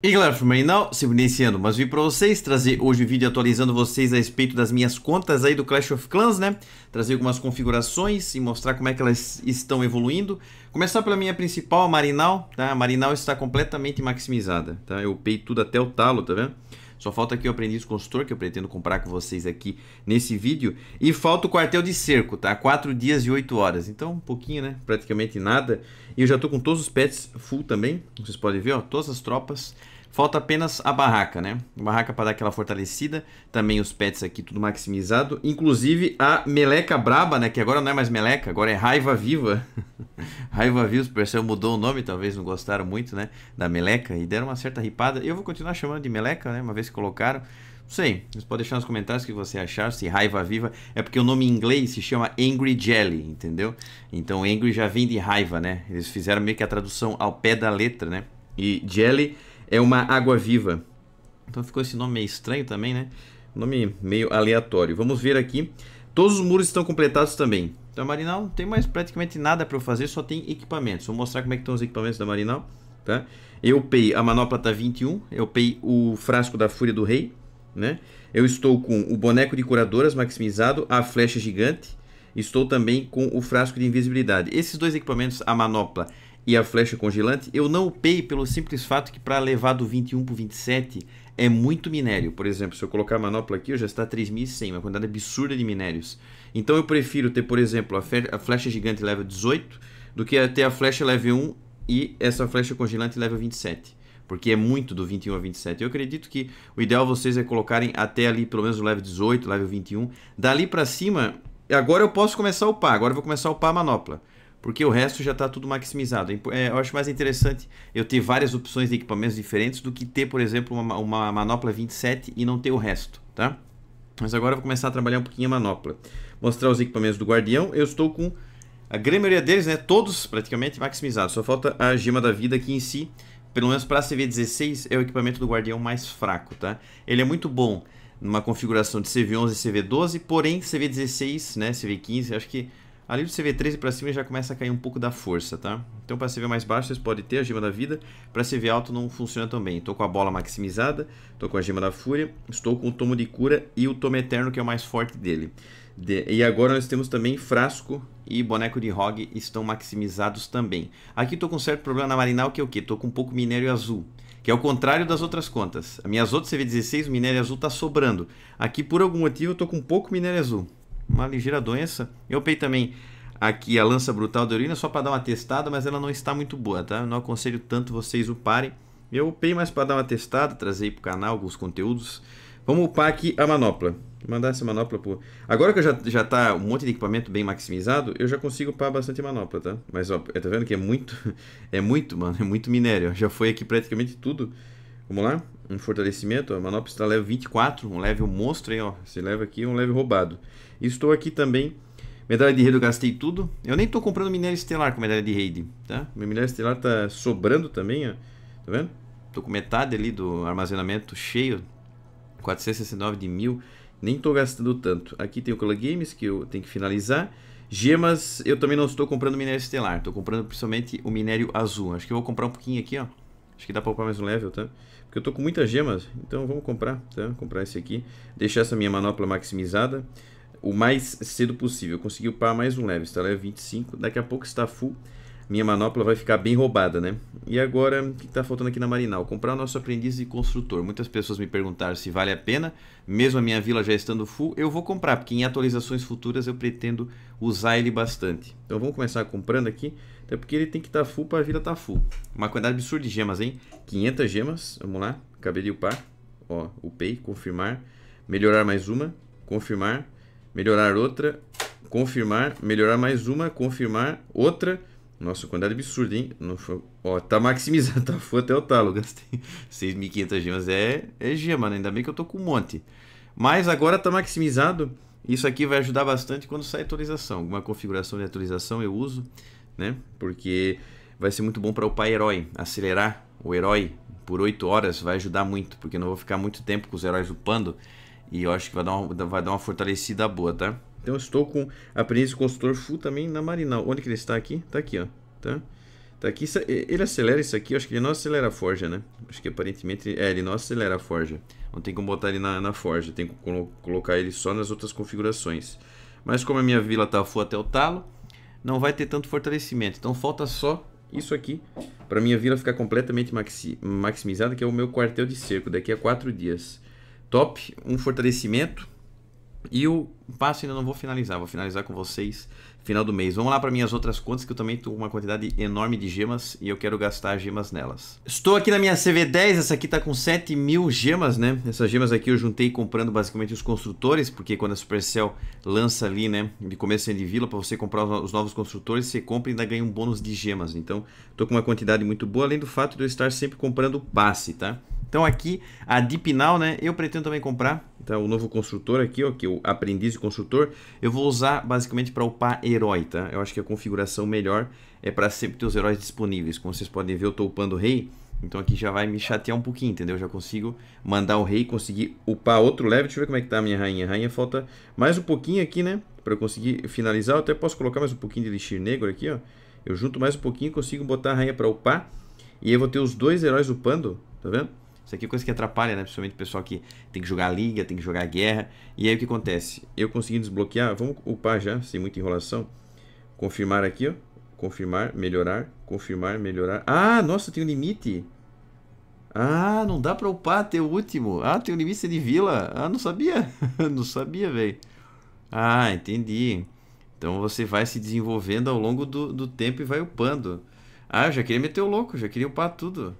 E galera, Firmainal, se iniciando, mas vim para vocês trazer hoje um vídeo atualizando vocês a respeito das minhas contas aí do Clash of Clans, né? Trazer algumas configurações e mostrar como é que elas estão evoluindo. Começar pela minha principal, a Marinal, tá? A Marinal está completamente maximizada, tá? Eu upei tudo até o talo, tá vendo? Só falta aqui o aprendiz construtor, que eu pretendo comprar com vocês aqui nesse vídeo. E falta o quartel de cerco, tá? 4 dias e 8 horas. Então, um pouquinho, né? Praticamente nada. E eu já tô com todos os pets full também. Vocês podem ver, ó, todas as tropas. Falta apenas a barraca, né? A barraca para dar aquela fortalecida. Também os pets aqui, tudo maximizado. Inclusive a meleca braba, né? Que agora não é mais meleca, agora é raiva viva. raiva viva, o pessoal mudou o nome, talvez não gostaram muito, né? Da meleca e deram uma certa ripada. Eu vou continuar chamando de meleca, né? Uma vez que colocaram. Não sei, vocês podem deixar nos comentários o que você achar, se raiva viva. É porque o nome em inglês se chama Angry Jelly, entendeu? Então Angry já vem de raiva, né? Eles fizeram meio que a tradução ao pé da letra, né? E Jelly é uma água viva. Então ficou esse nome meio estranho também, né? Nome meio aleatório. Vamos ver aqui. Todos os muros estão completados também. Então, Marinal, não tem mais praticamente nada para eu fazer, só tem equipamentos. Vou mostrar como é que estão os equipamentos da Marinal. Tá? Eu pei a manopla tá 21, eu pei o frasco da fúria do rei, né? Eu estou com o boneco de curadoras maximizado, a flecha gigante, estou também com o frasco de invisibilidade. Esses dois equipamentos, a manopla e a flecha congelante, eu não upei pelo simples fato que para levar do 21 para o 27 é muito minério. Por exemplo, se eu colocar a manopla aqui, eu já está 3.100, uma quantidade absurda de minérios. Então eu prefiro ter, por exemplo, a, a flecha gigante level 18 do que ter a flecha level 1 e essa flecha congelante level 27 porque é muito do 21 a 27. Eu acredito que o ideal vocês é colocarem até ali pelo menos o level 18, level 21. Dali para cima, agora eu posso começar a upar, agora eu vou começar a upar a manopla porque o resto já está tudo maximizado. É, é, eu acho mais interessante eu ter várias opções de equipamentos diferentes do que ter, por exemplo, uma, uma manopla 27 e não ter o resto, tá? Mas agora eu vou começar a trabalhar um pouquinho a manopla. Mostrar os equipamentos do guardião. Eu estou com a grande maioria deles, né? Todos praticamente maximizados. Só falta a gema da vida aqui em si. Pelo menos para a CV16 é o equipamento do guardião mais fraco, tá? Ele é muito bom numa configuração de CV11 e CV12, porém CV16, né, CV15, acho que Ali do CV13 para cima já começa a cair um pouco da força, tá? Então para CV mais baixo vocês podem ter a gema da vida, para CV alto não funciona tão bem. Estou com a bola maximizada, estou com a gema da fúria, estou com o tomo de cura e o tomo eterno que é o mais forte dele. De... E agora nós temos também frasco e boneco de Hog estão maximizados também. Aqui estou com um certo problema na marinal que é o que? Estou com um pouco minério azul que é o contrário das outras contas. As minhas outras CV16, o minério azul está sobrando. Aqui, por algum motivo, eu estou com pouco minério azul uma ligeira doença. Eu pei também aqui a lança brutal da urina só para dar uma testada, mas ela não está muito boa, tá? Eu não aconselho tanto vocês uparem. Eu upei mais para dar uma testada, trazer para o canal alguns conteúdos. Vamos upar aqui a manopla. Vou mandar essa manopla por Agora que já, já tá um monte de equipamento bem maximizado, eu já consigo upar bastante manopla, tá? Mas ó, é, tá vendo que é muito... É muito, mano, é muito minério. Já foi aqui praticamente tudo. Vamos lá? Um fortalecimento, a manopla está level 24, um level monstro, aí, ó. Esse leva aqui é um level roubado. Estou aqui também, medalha de rei eu gastei tudo. Eu nem estou comprando minério estelar com medalha de rei, tá? Meu minério estelar tá sobrando também, ó. Tá vendo? Estou com metade ali do armazenamento cheio, 469 de mil. Nem estou gastando tanto. Aqui tem o Color Games, que eu tenho que finalizar. Gemas, eu também não estou comprando minério estelar. Estou comprando principalmente o minério azul. Acho que eu vou comprar um pouquinho aqui, ó. Acho que dá pra upar mais um level, tá? Porque eu tô com muitas gemas, então vamos comprar, tá? Comprar esse aqui. Deixar essa minha manopla maximizada o mais cedo possível. consegui upar mais um level, está level 25. Daqui a pouco está full minha manopla vai ficar bem roubada, né? E agora, o que está faltando aqui na Marinal? Comprar o nosso aprendiz de construtor. Muitas pessoas me perguntaram se vale a pena, mesmo a minha vila já estando full, eu vou comprar, porque em atualizações futuras eu pretendo usar ele bastante. Então vamos começar comprando aqui, até porque ele tem que estar tá full para a vila estar tá full. Uma quantidade absurda de gemas, hein? 500 gemas, vamos lá, acabei de upar, ó, upei, confirmar, melhorar mais uma, confirmar, melhorar outra, confirmar, melhorar mais uma, confirmar, outra nossa, quantidade absurda, hein? Não foi... Ó, tá maximizado, tá? Foi até o talo, gastei 6.500 gemas. É, é gema, né? Ainda bem que eu tô com um monte. Mas agora tá maximizado. Isso aqui vai ajudar bastante quando sair atualização. Alguma configuração de atualização eu uso, né? Porque vai ser muito bom para upar herói. Acelerar o herói por 8 horas vai ajudar muito. Porque eu não vou ficar muito tempo com os heróis upando. E eu acho que vai dar uma, vai dar uma fortalecida boa, tá? Então eu estou com aprendiz consultor full também na Marinal. Onde que ele está aqui? Está aqui, ó. Tá? Tá aqui, é, ele acelera isso aqui, eu acho que ele não acelera a forja, né? Acho que aparentemente, é, ele não acelera a forja. Não tem como botar ele na, na forja, tem que colo colocar ele só nas outras configurações. Mas como a minha vila tá full até o talo, não vai ter tanto fortalecimento. Então falta só isso aqui para minha vila ficar completamente maxi maximizada, que é o meu quartel de cerco, daqui a 4 dias. Top, um fortalecimento, e o passo ainda não vou finalizar, vou finalizar com vocês final do mês. Vamos lá para minhas outras contas, que eu também estou com uma quantidade enorme de gemas e eu quero gastar gemas nelas. Estou aqui na minha CV10, essa aqui está com 7 mil gemas, né? Essas gemas aqui eu juntei comprando basicamente os construtores, porque quando a Supercell lança ali, né, de começo é de vila, para você comprar os novos construtores, você compra e ainda ganha um bônus de gemas. Então, estou com uma quantidade muito boa, além do fato de eu estar sempre comprando passe, tá? Então aqui a Dipinal, né? Eu pretendo também comprar. Então é o novo construtor aqui, ó, que é aprendiz de construtor, eu vou usar basicamente para upar herói, tá? Eu acho que a configuração melhor é para sempre ter os heróis disponíveis. Como vocês podem ver, eu tô upando o rei, então aqui já vai me chatear um pouquinho, entendeu? Eu já consigo mandar o rei, conseguir upar outro level. Deixa eu ver como é que tá a minha rainha. rainha falta mais um pouquinho aqui, né? Para eu conseguir finalizar. Eu até posso colocar mais um pouquinho de lixir negro aqui, ó. Eu junto mais um pouquinho, e consigo botar a rainha para upar. E aí eu vou ter os dois heróis upando, tá vendo? Isso aqui é coisa que atrapalha, né? Principalmente o pessoal que tem que jogar liga, tem que jogar guerra. E aí o que acontece? Eu consegui desbloquear, vamos upar já, sem muita enrolação. Confirmar aqui, ó. Confirmar, melhorar, confirmar, melhorar. Ah, nossa, tem um limite. Ah, não dá pra upar até o último. Ah, tem um limite de vila. Ah, não sabia. não sabia, velho. Ah, entendi. Então você vai se desenvolvendo ao longo do, do tempo e vai upando. Ah, eu já queria meter o louco, já queria upar tudo.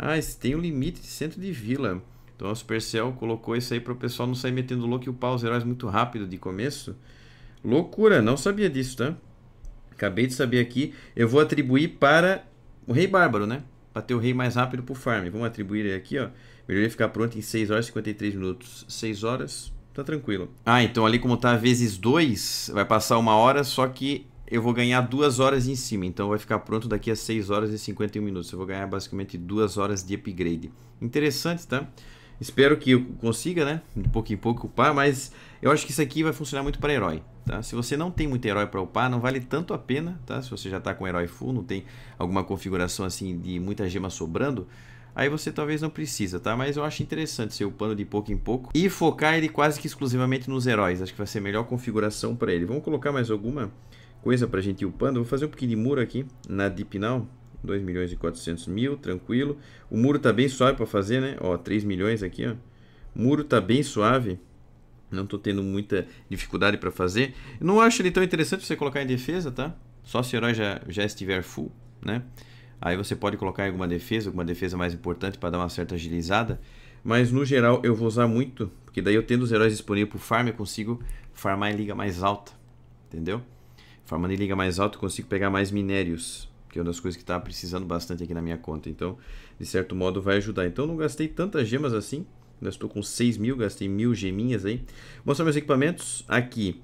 Ah, esse tem um limite de centro de vila. Então a Supercell colocou isso aí para o pessoal não sair metendo louco e upar os heróis muito rápido de começo. Loucura, não sabia disso, tá? Acabei de saber aqui. Eu vou atribuir para o Rei Bárbaro, né? Para ter o Rei mais rápido para o farm. Vamos atribuir aqui, ó. Melhoria ficar pronto em 6 horas e 53 minutos. 6 horas, tá tranquilo. Ah, então ali como tá vezes 2, vai passar uma hora, só que eu vou ganhar duas horas em cima, então vai ficar pronto daqui a 6 horas e 51 minutos. Eu vou ganhar basicamente duas horas de upgrade. Interessante, tá? Espero que eu consiga, né? De pouco em pouco upar, mas eu acho que isso aqui vai funcionar muito para herói, tá? Se você não tem muito herói para upar, não vale tanto a pena, tá? Se você já está com herói full, não tem alguma configuração assim de muita gema sobrando, aí você talvez não precisa, tá? Mas eu acho interessante ser upando de pouco em pouco e focar ele quase que exclusivamente nos heróis. Acho que vai ser a melhor configuração para ele. Vamos colocar mais alguma? coisa para gente ir upando. vou fazer um pouquinho de muro aqui na Deep Now. 2 milhões e 400 mil, tranquilo. O muro tá bem suave para fazer, né? Ó, 3 milhões aqui, ó. O muro tá bem suave. Não tô tendo muita dificuldade para fazer. não acho ele tão interessante você colocar em defesa, tá? Só se o herói já, já estiver full, né? Aí você pode colocar em alguma defesa, alguma defesa mais importante para dar uma certa agilizada. Mas no geral eu vou usar muito, porque daí eu tendo os heróis disponíveis para farm, eu consigo farmar em liga mais alta, entendeu? Farmando em liga mais alta, consigo pegar mais minérios, que é uma das coisas que está precisando bastante aqui na minha conta. Então, de certo modo, vai ajudar. Então, não gastei tantas gemas assim. Ainda estou com 6 mil, gastei mil geminhas aí. Vou mostrar meus equipamentos. Aqui,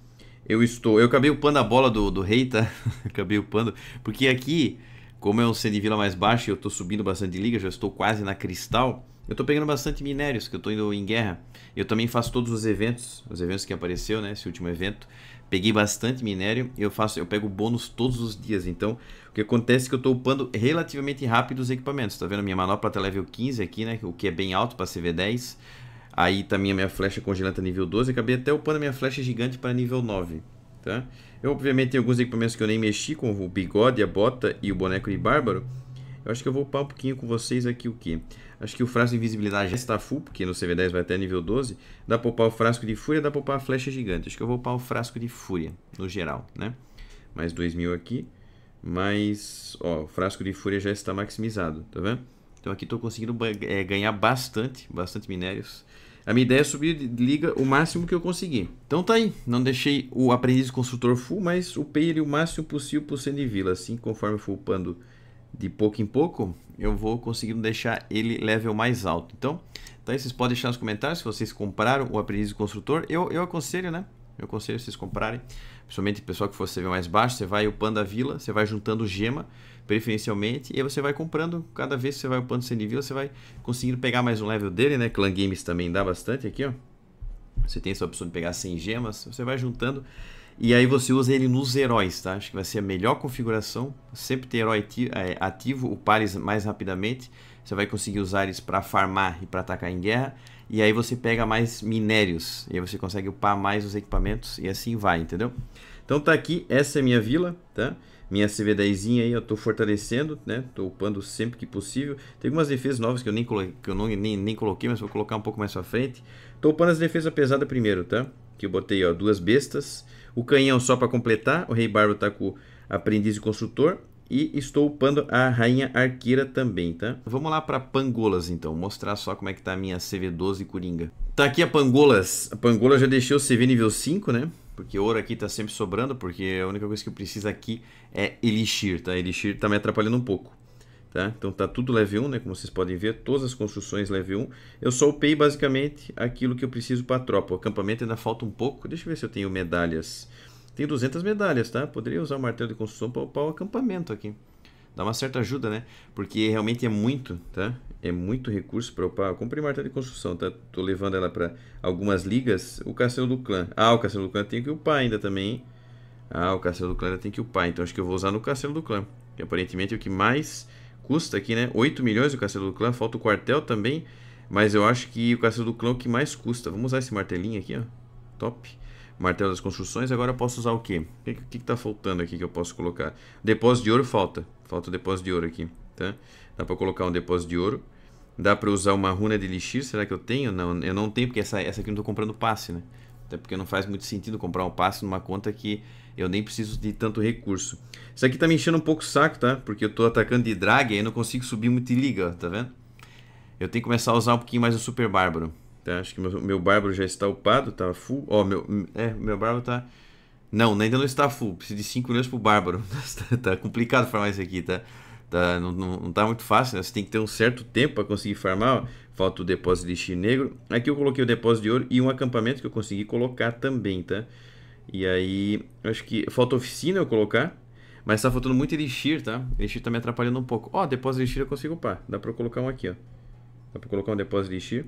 eu estou... Eu acabei upando a bola do, do rei, tá? acabei upando. Porque aqui, como é um C de vila mais baixo e eu estou subindo bastante de liga, já estou quase na cristal... Eu estou pegando bastante minérios, que eu estou indo em guerra. Eu também faço todos os eventos, os eventos que apareceu, né? Esse último evento. Peguei bastante minério e eu faço, eu pego bônus todos os dias. Então, o que acontece é que eu estou upando relativamente rápido os equipamentos. Tá vendo? Minha manopla tá level 15 aqui, né? O que é bem alto para CV10. Aí também tá a minha flecha congelante nível 12. Acabei até upando a minha flecha gigante para nível 9. Tá? Eu obviamente tenho alguns equipamentos que eu nem mexi, com o bigode, a bota e o boneco de bárbaro. Eu acho que eu vou upar um pouquinho com vocês aqui o que? Acho que o frasco de invisibilidade já está full, porque no CV10 vai até nível 12. Dá pra upar o frasco de fúria, dá pra upar a flecha gigante. Acho que eu vou upar o frasco de fúria, no geral, né? Mais mil aqui. Mas, ó, o frasco de fúria já está maximizado, tá vendo? Então aqui estou conseguindo é, ganhar bastante, bastante minérios. A minha ideia é subir de liga o máximo que eu conseguir. Então tá aí, não deixei o aprendiz construtor full, mas upei ele o máximo possível por 100 de vila, assim, conforme eu for upando de pouco em pouco, eu vou conseguindo deixar ele level mais alto. Então, então vocês podem deixar nos comentários se vocês compraram o Aprendiz de Construtor. Eu, eu aconselho, né? Eu aconselho vocês comprarem, principalmente o pessoal que for CV mais baixo, você vai upando a vila, você vai juntando gema, preferencialmente, e aí você vai comprando, cada vez que você vai upando o vila, você vai conseguindo pegar mais um level dele, né? Clan Games também dá bastante aqui, ó. Você tem essa opção de pegar 100 gemas, você vai juntando e aí você usa ele nos heróis, tá? Acho que vai ser a melhor configuração. Sempre ter herói é, ativo, upar eles mais rapidamente. Você vai conseguir usar eles para farmar e para atacar em guerra. E aí você pega mais minérios. E aí você consegue upar mais os equipamentos e assim vai, entendeu? Então tá aqui, essa é minha vila, tá? Minha CV10 aí eu tô fortalecendo, né? Tô upando sempre que possível. Tem algumas defesas novas que eu nem coloquei, que eu não, nem, nem coloquei, mas vou colocar um pouco mais pra frente. Tô upando as defesas pesadas primeiro, tá? Que eu botei, ó, duas bestas o canhão só para completar, o rei Barba tá com aprendiz e construtor. E estou upando a rainha arqueira também, tá? Vamos lá para pangolas então, mostrar só como é que tá a minha CV12 coringa. Tá aqui a pangolas. A pangola já deixou o CV nível 5, né? Porque ouro aqui tá sempre sobrando, porque a única coisa que eu preciso aqui é elixir, tá? Elixir tá me atrapalhando um pouco. Tá? Então está tudo level 1, né? como vocês podem ver, todas as construções level 1. Eu só upei basicamente aquilo que eu preciso para a tropa. O acampamento ainda falta um pouco. Deixa eu ver se eu tenho medalhas. Tem 200 medalhas, tá? Poderia usar o martelo de construção para upar o acampamento aqui. Dá uma certa ajuda, né? Porque realmente é muito, tá? É muito recurso para upar. Eu comprei martelo de construção, tá? Tô levando ela para algumas ligas. O castelo do clã. Ah, o castelo do clã tem que upar ainda também, hein? Ah, o castelo do clã ainda tem que upar. Então acho que eu vou usar no castelo do clã. Que aparentemente é o que mais custa aqui, né? 8 milhões o Castelo do Clã, falta o quartel também, mas eu acho que o Castelo do Clã é o que mais custa. Vamos usar esse martelinho aqui, ó. Top. Martelo das construções, agora eu posso usar o quê? O que, que, que tá faltando aqui que eu posso colocar? Depósito de ouro falta. Falta o depósito de ouro aqui, tá? Dá pra colocar um depósito de ouro. Dá pra usar uma runa de elixir, será que eu tenho? Não, eu não tenho, porque essa, essa aqui eu não tô comprando passe, né? Até porque não faz muito sentido comprar um passe numa conta que eu nem preciso de tanto recurso. Isso aqui tá me enchendo um pouco o saco, tá? Porque eu tô atacando de drag e não consigo subir muito de liga, tá vendo? Eu tenho que começar a usar um pouquinho mais o super bárbaro. Tá? Acho que meu, meu bárbaro já está upado, tá full. Ó, oh, meu, é, meu bárbaro tá... Não, ainda não está full. Preciso de 5 milhões pro bárbaro. tá, complicado formar isso aqui, tá? Tá, não, não, não tá muito fácil, né? Você tem que ter um certo tempo para conseguir farmar. Falta o depósito de chi negro. Aqui eu coloquei o depósito de ouro e um acampamento que eu consegui colocar também, tá? E aí, acho que falta oficina eu colocar. Mas tá faltando muito Elixir, tá? Elixir tá me atrapalhando um pouco. Ó, depósito de Elixir eu consigo upar. Dá pra eu colocar um aqui, ó. Dá pra colocar um depósito de Elixir.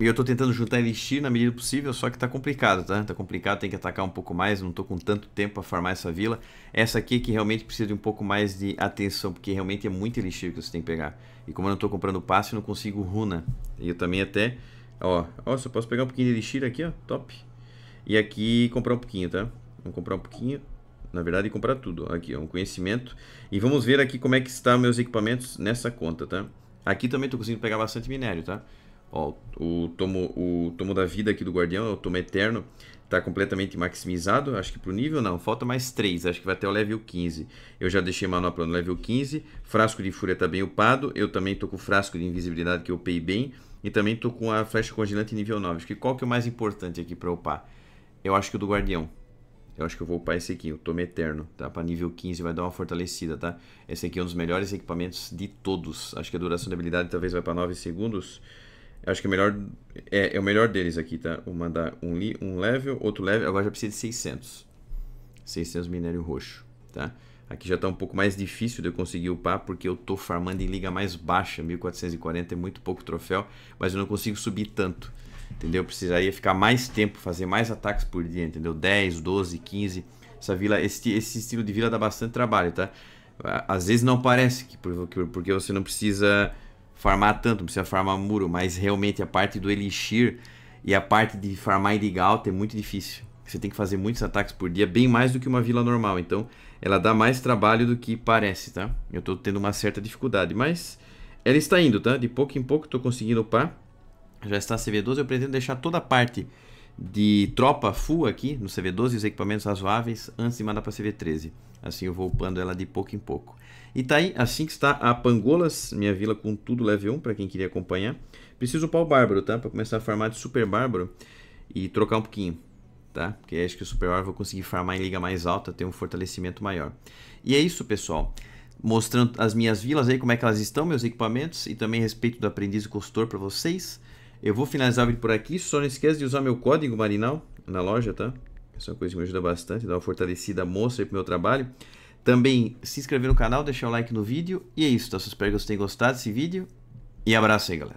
E eu tô tentando juntar elixir na medida possível, só que tá complicado, tá? Tá complicado, tem que atacar um pouco mais, não tô com tanto tempo pra farmar essa vila. Essa aqui que realmente precisa de um pouco mais de atenção, porque realmente é muito elixir que você tem que pegar. E como eu não tô comprando passe, eu não consigo runa. E eu também até, ó, ó, só posso pegar um pouquinho de elixir aqui, ó, top. E aqui comprar um pouquinho, tá? Vamos comprar um pouquinho, na verdade comprar tudo. Aqui, ó, um conhecimento. E vamos ver aqui como é que está meus equipamentos nessa conta, tá? Aqui também tô conseguindo pegar bastante minério, tá? Ó, o tomo, o tomo da vida aqui do guardião, o tomo eterno, tá completamente maximizado, acho que pro nível não, falta mais 3, acho que vai até o level 15. Eu já deixei manopla no level 15, frasco de fúria tá bem upado, eu também tô com o frasco de invisibilidade que eu upei bem, e também tô com a flecha congelante nível 9. Acho que qual que é o mais importante aqui pra upar? Eu acho que o do guardião. Eu acho que eu vou upar esse aqui, o tomo Eterno, tá? Pra nível 15 vai dar uma fortalecida, tá? Esse aqui é um dos melhores equipamentos de todos. Acho que a duração da habilidade talvez vai para 9 segundos. Acho que é melhor. É, é o melhor deles aqui, tá? Vou mandar um, li, um level, outro level. Agora já precisa de 600. 600 minério roxo, tá? Aqui já tá um pouco mais difícil de eu conseguir upar, porque eu tô farmando em liga mais baixa. 1440 é muito pouco troféu, mas eu não consigo subir tanto. Entendeu? Eu precisaria ficar mais tempo, fazer mais ataques por dia, entendeu? 10, 12, 15. Essa vila, esse, esse estilo de vila dá bastante trabalho, tá? Às vezes não parece que porque você não precisa farmar tanto, não precisa farmar muro, mas realmente a parte do elixir e a parte de farmar e é muito difícil. Você tem que fazer muitos ataques por dia, bem mais do que uma vila normal. Então, ela dá mais trabalho do que parece, tá? Eu tô tendo uma certa dificuldade, mas ela está indo, tá? De pouco em pouco tô conseguindo upar. Já está CV12, eu pretendo deixar toda a parte de tropa full aqui no CV12 os equipamentos razoáveis antes de mandar para CV13. Assim eu vou upando ela de pouco em pouco. E tá aí, assim que está a Pangolas, minha vila com tudo level 1 para quem queria acompanhar. Preciso upar o Bárbaro, tá? Para começar a farmar de Super Bárbaro e trocar um pouquinho, tá? Porque acho que o Super Bárbaro vou conseguir farmar em liga mais alta, ter um fortalecimento maior. E é isso, pessoal mostrando as minhas vilas aí, como é que elas estão, meus equipamentos e também respeito do aprendiz e consultor para vocês. Eu vou finalizar o vídeo por aqui. Só não esqueça de usar meu código Marinal na loja, tá? Essa é uma coisa que me ajuda bastante, dá uma fortalecida aí pro meu trabalho. Também se inscrever no canal, deixar o like no vídeo. E é isso, tá? Então, espero que vocês tenham gostado desse vídeo. E abraço aí, galera.